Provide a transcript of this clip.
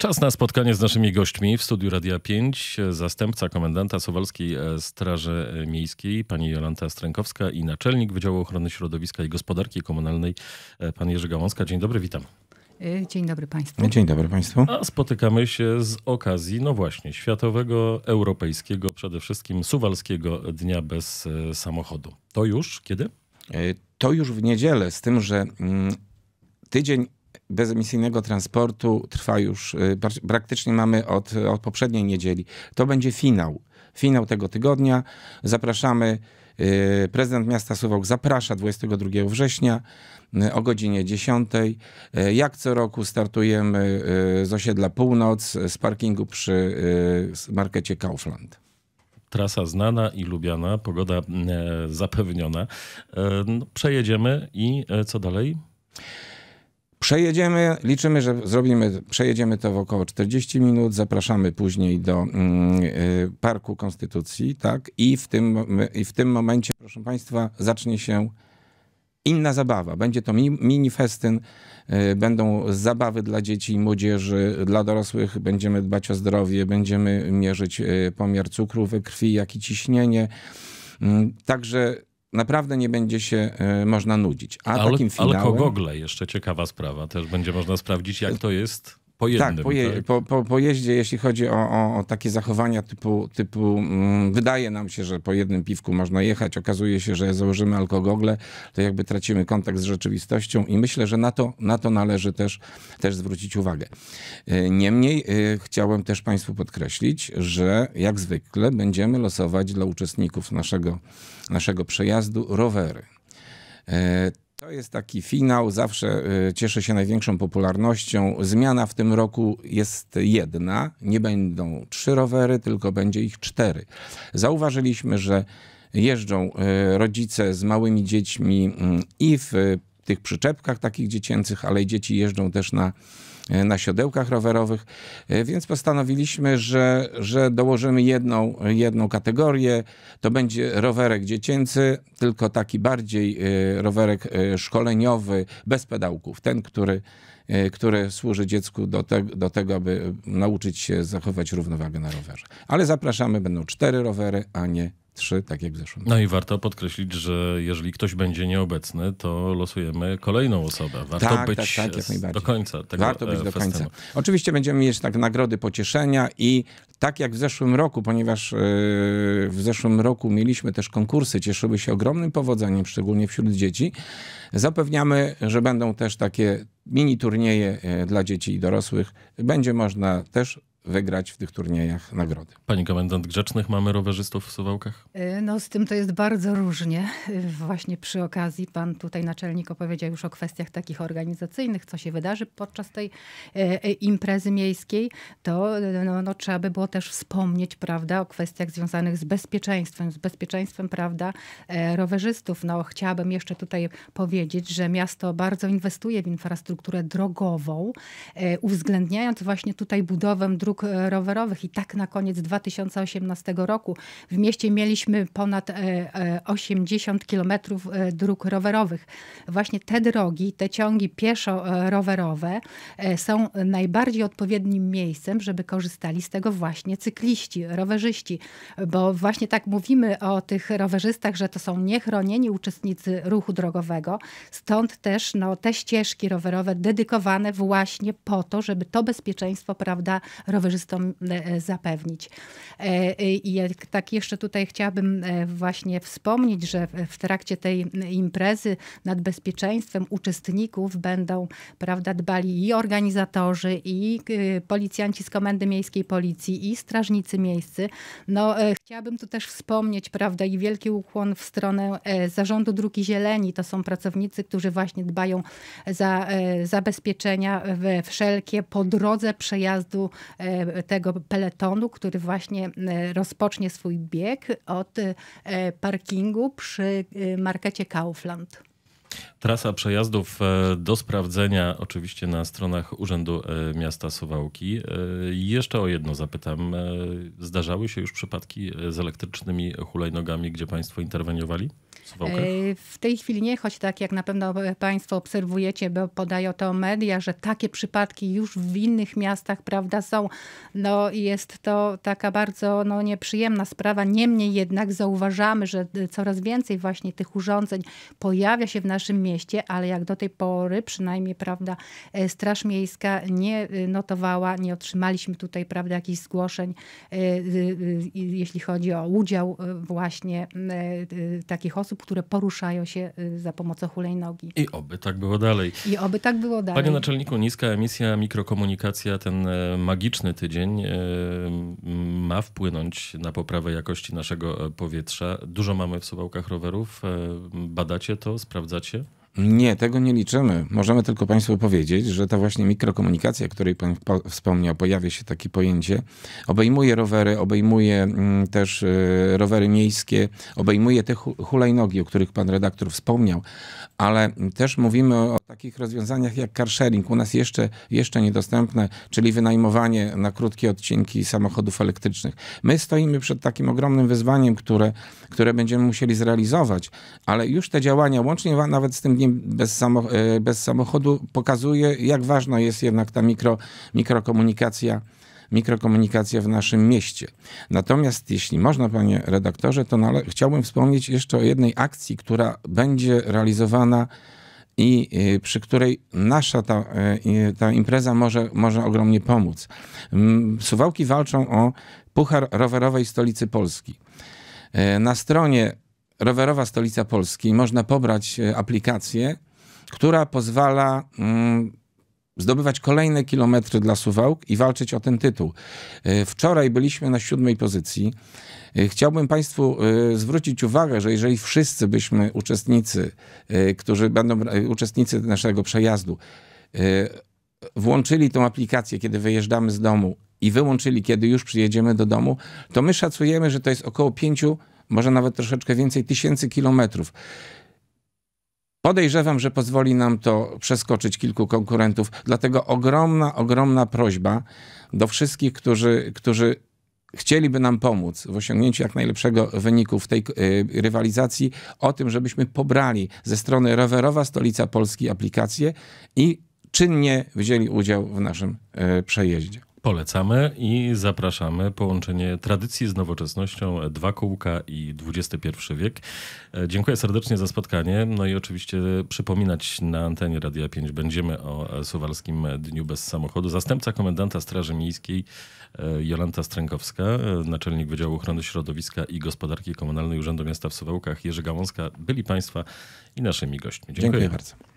Czas na spotkanie z naszymi gośćmi w studiu Radia 5. Zastępca komendanta Sowalskiej e, Straży Miejskiej, pani Jolanta Strękowska i naczelnik Wydziału Ochrony Środowiska i Gospodarki Komunalnej, e, pan Jerzy Gałąska. Dzień dobry, witam. E, dzień dobry Państwu. Dzień dobry Państwu. A spotykamy się z okazji, no właśnie, Światowego, Europejskiego, przede wszystkim Suwalskiego Dnia Bez Samochodu. To już kiedy? To już w niedzielę, z tym, że mm, tydzień bezemisyjnego transportu trwa już, y, praktycznie mamy od, od poprzedniej niedzieli. To będzie finał. Finał tego tygodnia. Zapraszamy. Y, prezydent miasta Suwałk zaprasza 22 września y, o godzinie 10. Jak co roku startujemy z osiedla Północ, z parkingu przy markecie Kaufland trasa znana i lubiana, pogoda e, zapewniona. E, no, przejedziemy i e, co dalej? Przejedziemy, liczymy, że zrobimy, przejedziemy to w około 40 minut, zapraszamy później do mm, y, Parku Konstytucji, tak? I w, tym, I w tym momencie, proszę Państwa, zacznie się inna zabawa. Będzie to mini festyn, y, będą zabawy dla dzieci i młodzieży, dla dorosłych będziemy dbać o zdrowie, będziemy mierzyć y, pomiar cukru we krwi, jak i ciśnienie. Mm, także naprawdę nie będzie się e, można nudzić. A ale, takim finałem... Alkogogle jeszcze ciekawa sprawa. Też będzie można sprawdzić, jak to jest po tak, jednym, tak, po, je, tak? Po, po, po, jeździe, jeśli chodzi o, o, o, takie zachowania typu, typu mm, wydaje nam się, że po jednym piwku można jechać, okazuje się, że założymy alkogogle, to jakby tracimy kontakt z rzeczywistością i myślę, że na to, na to należy też, też zwrócić uwagę. E, niemniej e, chciałem też Państwu podkreślić, że jak zwykle będziemy losować dla uczestników naszego, naszego przejazdu rowery. E, to jest taki finał, zawsze y, cieszę się największą popularnością. Zmiana w tym roku jest jedna. Nie będą trzy rowery, tylko będzie ich cztery. Zauważyliśmy, że jeżdżą y, rodzice z małymi dziećmi mm, i w tych przyczepkach takich dziecięcych, ale i dzieci jeżdżą też na, e, na siodełkach rowerowych, e, więc postanowiliśmy, że, że dołożymy jedną, jedną kategorię. To będzie rowerek dziecięcy, tylko taki bardziej e, rowerek szkoleniowy, bez pedałków. Ten, który które służy dziecku do, te, do, tego, aby nauczyć się zachować równowagę na rowerze. Ale zapraszamy, będą cztery rowery, a nie trzy, tak jak w zeszłym. No i warto podkreślić, że jeżeli ktoś będzie nieobecny, to losujemy kolejną osobę. Warto tak, być tak, tak, do końca tego Warto być do e, końca. Oczywiście będziemy mieć tak nagrody pocieszenia i tak jak w zeszłym roku, ponieważ e, w zeszłym roku mieliśmy też konkursy, cieszyły się ogromnym powodzeniem, szczególnie wśród dzieci. Zapewniamy, że będą też takie mini turnieje e, dla dzieci i dorosłych. Będzie można też wygrać w tych turniejach nagrody. Pani komendant Grzecznych, mamy rowerzystów w Suwałkach? E, no z tym to jest bardzo różnie. E, właśnie przy okazji pan tutaj naczelnik opowiedział już o kwestiach takich organizacyjnych, co się wydarzy podczas tej e, imprezy miejskiej. To no, no, trzeba by było też wspomnieć, prawda, o kwestiach związanych z bezpieczeństwem, z bezpieczeństwem, prawda, rowerzystów. No chciałabym jeszcze tutaj powiedzieć, że miasto bardzo inwestuje w infrastrukturę drogową, uwzględniając właśnie tutaj budowę dróg dróg e, rowerowych. I tak na koniec 2018 roku w mieście mieliśmy ponad 80 e, e, kilometrów dróg rowerowych. Właśnie te drogi, te ciągi pieszo-rowerowe są najbardziej odpowiednim miejscem, żeby korzystali z tego właśnie cykliści, rowerzyści, bo właśnie tak mówimy o tych rowerzystach, że to są niechronieni uczestnicy ruchu drogowego, stąd też no, te ścieżki rowerowe dedykowane właśnie po to, żeby to bezpieczeństwo prawda, rowerowe rowerzystom e, e, zapewnić. E, I tak jeszcze tutaj chciałabym właśnie wspomnieć, że w trakcie tej imprezy nad bezpieczeństwem uczestników będą prawda, dbali i organizatorzy, i policjanci z Komendy Miejskiej Policji, i strażnicy miejscy. No, chciałabym tu też wspomnieć, prawda, i wielki ukłon w stronę Zarządu Druki Zieleni. To są pracownicy, którzy właśnie dbają za zabezpieczenia we wszelkie po drodze przejazdu E, tego peletonu, który właśnie e, rozpocznie swój bieg od e, parkingu przy markecie Kaufland. Trasa przejazdów do sprawdzenia oczywiście na stronach Urzędu Miasta Suwałki. Jeszcze o jedno zapytam. Zdarzały się już przypadki z elektrycznymi hulajnogami, gdzie Państwo interweniowali? E, w tej chwili nie, choć tak jak na pewno e, Państwo obserwujecie, bo podają to media, że takie przypadki już w innych miastach, prawda, są. No jest to taka bardzo no, nieprzyjemna sprawa. Niemniej jednak zauważamy, że e, coraz więcej właśnie tych urządzeń pojawia się w naszym mieście, ale jak do tej pory przynajmniej, prawda, Straż Miejska nie notowała, nie otrzymaliśmy tutaj, prawda, jakichś zgłoszeń, jeśli chodzi o udział właśnie takich osób, które poruszają się y, za pomocą hulajnogi. I oby tak było dalej. I oby tak było dalej. Panie naczelniku, niska emisja, mikrokomunikacja, ten e, magiczny tydzień e, ma wpłynąć na poprawę jakości naszego e, powietrza. Dużo mamy w Suwałkach rowerów. Badacie to, sprawdzacie? Nie, tego nie liczymy. Możemy tylko Państwu powiedzieć, że ta właśnie mikrokomunikacja, o której Pan wspomniał, pojawia się takie pojęcie, obejmuje rowery, obejmuje mm, też y, rowery miejskie, obejmuje te hulajnogi, o których Pan redaktor wspomniał, ale też mówimy o takich rozwiązaniach jak carsharing, u nas jeszcze, jeszcze niedostępne, czyli wynajmowanie na krótkie odcinki samochodów elektrycznych. My stoimy przed takim ogromnym wyzwaniem, które, które będziemy musieli zrealizować, ale już te działania, łącznie nawet z tym bez, e, bez samochodu, pokazuje, jak ważna jest jednak ta mikro, mikrokomunikacja mikrokomunikacja w naszym mieście. Natomiast jeśli można, panie redaktorze, to chciałbym wspomnieć jeszcze o jednej akcji, która będzie realizowana i e, przy której nasza ta, e, ta impreza może, może ogromnie pomóc. Suwałki walczą o Puchar Rowerowej Stolicy Polski. na stronie Rowerowa Stolica Polski można pobrać e, aplikację, która pozwala mm, zdobywać kolejne kilometry dla Suwałk i walczyć o ten tytuł. E, wczoraj byliśmy na siódmej pozycji. E, chciałbym Państwu zwrócić uwagę, że jeżeli wszyscy byśmy uczestnicy, którzy będą uczestnicy naszego przejazdu, włączyli tą aplikację, kiedy wyjeżdżamy z domu i wyłączyli, kiedy już przyjedziemy do domu, to my szacujemy, że to jest około pięciu może nawet troszeczkę więcej tysięcy kilometrów. Podejrzewam, że pozwoli nam to przeskoczyć kilku konkurentów. Dlatego ogromna, ogromna prośba do wszystkich, którzy, którzy chcieliby nam pomóc w osiągnięciu jak najlepszego wyniku w tej y, rywalizacji, o tym, żebyśmy pobrali ze strony rowerowa stolica Polski aplikację i czynnie wzięli udział w naszym y, przejeździe. Polecamy i zapraszamy. Połączenie tradycji z nowoczesnością, dwa kółka i XXI wiek. E, dziękuję serdecznie za spotkanie. No i oczywiście przypominać na antenie Radia 5 będziemy o Suwalskim Dniu Bez Samochodu. Zastępca komendanta Straży Miejskiej e, Jolanta Strękowska, e, naczelnik Wydziału Ochrony Środowiska i Gospodarki Komunalnej Urzędu Miasta w Suwałkach Jerzy Gałązka byli Państwa i naszymi gośćmi. Dziękuję, Dziękuję bardzo.